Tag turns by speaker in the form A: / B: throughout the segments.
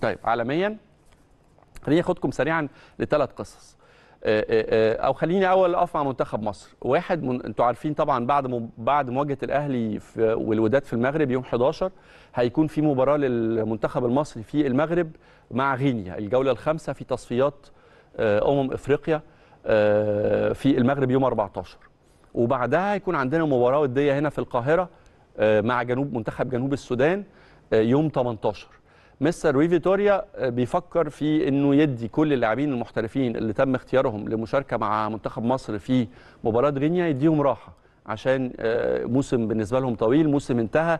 A: طيب عالميا خليني اخدكم سريعا لثلاث قصص آه، آه، آه، او خليني اول اقف مع منتخب مصر واحد من انتوا عارفين طبعا بعد م... بعد مواجهه الاهلي في... والوداد في المغرب يوم 11 هيكون في مباراه للمنتخب المصري في المغرب مع غينيا الجوله الخامسه في تصفيات امم افريقيا في المغرب يوم 14 وبعدها هيكون عندنا مباراه وديه هنا في القاهره مع جنوب منتخب جنوب السودان يوم 18 مستر ري فيتوريا آه، بيفكر في انه يدي كل اللاعبين المحترفين اللي تم اختيارهم لمشاركه مع منتخب مصر في مباراه غينيا يديهم راحه عشان آه، موسم بالنسبه لهم طويل موسم انتهى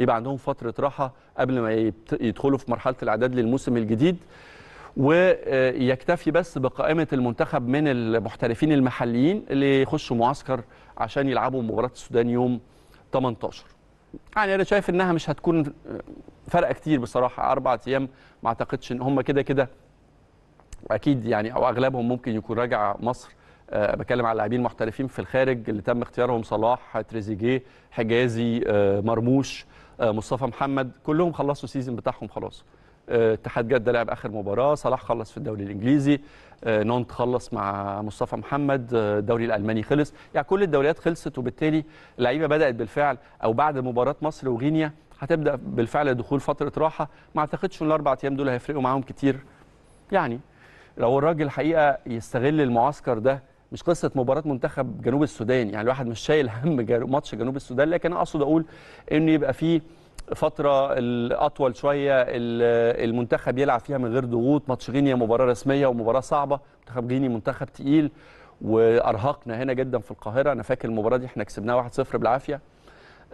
A: يبقى عندهم فتره راحه قبل ما يدخلوا في مرحله الاعداد للموسم الجديد ويكتفي آه، بس بقائمه المنتخب من المحترفين المحليين اللي يخشوا معسكر عشان يلعبوا مباراه السودان يوم 18 يعني انا شايف انها مش هتكون فرقه كتير بصراحه اربع ايام ما اعتقدش ان هم كده كده اكيد يعني او اغلبهم ممكن يكون راجع مصر أه بتكلم على لاعبين محترفين في الخارج اللي تم اختيارهم صلاح تريزيجيه حجازي أه مرموش أه مصطفى محمد كلهم خلصوا السيزون بتاعهم خلاص آه، اتحاد جده لعب اخر مباراه صلاح خلص في الدوري الانجليزي آه، نونت خلص مع مصطفى محمد آه، الدوري الالماني خلص يعني كل الدوريات خلصت وبالتالي اللعيبه بدات بالفعل او بعد مباراه مصر وغينيا هتبدا بالفعل دخول فتره راحه ما اعتقدش ان الاربع ايام دول هيفرقوا معاهم كتير يعني لو الراجل حقيقه يستغل المعسكر ده مش قصه مباراه منتخب جنوب السودان يعني الواحد مش شايل هم ماتش جنوب السودان لكن اقصد اقول انه يبقى فيه فتره الاطول شويه المنتخب يلعب فيها من غير ضغوط ماتش غينيا مباراه رسميه ومباراه صعبه منتخب غيني منتخب تقيل وارهقنا هنا جدا في القاهره انا فاكر المباراه دي احنا كسبناها 1-0 بالعافيه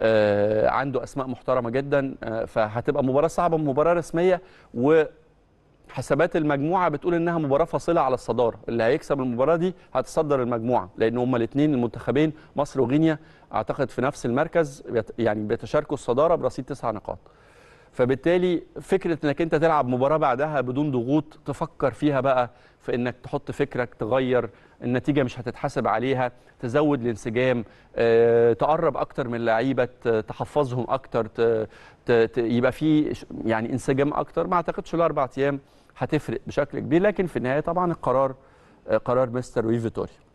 A: آه، عنده اسماء محترمه جدا آه، فهتبقى مباراه صعبه مباراه رسميه و حسابات المجموعه بتقول انها مباراه فاصله على الصداره اللي هيكسب المباراه دي هتصدر المجموعه لان هما الاثنين المنتخبين مصر وغينيا اعتقد في نفس المركز يعني بيتشاركوا الصداره برصيد تسع نقاط فبالتالي فكره انك انت تلعب مباراه بعدها بدون ضغوط تفكر فيها بقى في انك تحط فكرك تغير النتيجه مش هتتحسب عليها تزود الانسجام آه، تقرب اكتر من لعيبه تحفظهم اكتر يبقى في يعني انسجام اكتر ما اعتقدش الاربع ايام هتفرق بشكل كبير لكن في النهايه طبعا القرار آه، قرار مستر ويفيتوريا